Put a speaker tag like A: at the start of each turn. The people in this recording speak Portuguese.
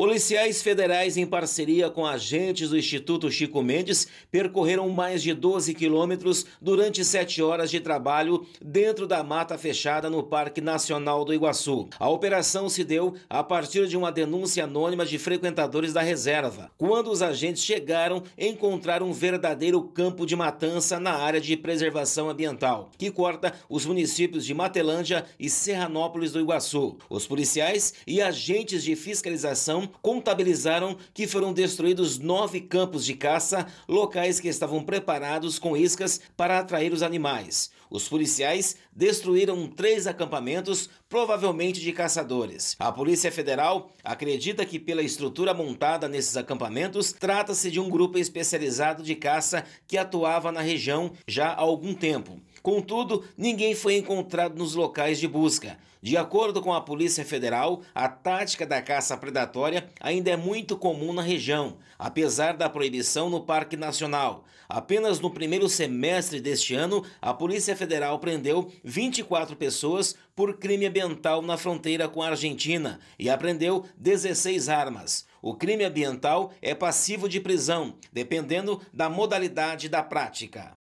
A: Policiais federais, em parceria com agentes do Instituto Chico Mendes, percorreram mais de 12 quilômetros durante sete horas de trabalho dentro da mata fechada no Parque Nacional do Iguaçu. A operação se deu a partir de uma denúncia anônima de frequentadores da reserva. Quando os agentes chegaram, encontraram um verdadeiro campo de matança na área de preservação ambiental, que corta os municípios de Matelândia e Serranópolis do Iguaçu. Os policiais e agentes de fiscalização contabilizaram que foram destruídos nove campos de caça, locais que estavam preparados com iscas para atrair os animais. Os policiais destruíram três acampamentos, provavelmente de caçadores. A Polícia Federal acredita que, pela estrutura montada nesses acampamentos, trata-se de um grupo especializado de caça que atuava na região já há algum tempo. Contudo, ninguém foi encontrado nos locais de busca. De acordo com a Polícia Federal, a tática da caça predatória ainda é muito comum na região, apesar da proibição no Parque Nacional. Apenas no primeiro semestre deste ano, a Polícia Federal prendeu 24 pessoas por crime ambiental na fronteira com a Argentina e apreendeu 16 armas. O crime ambiental é passivo de prisão, dependendo da modalidade da prática.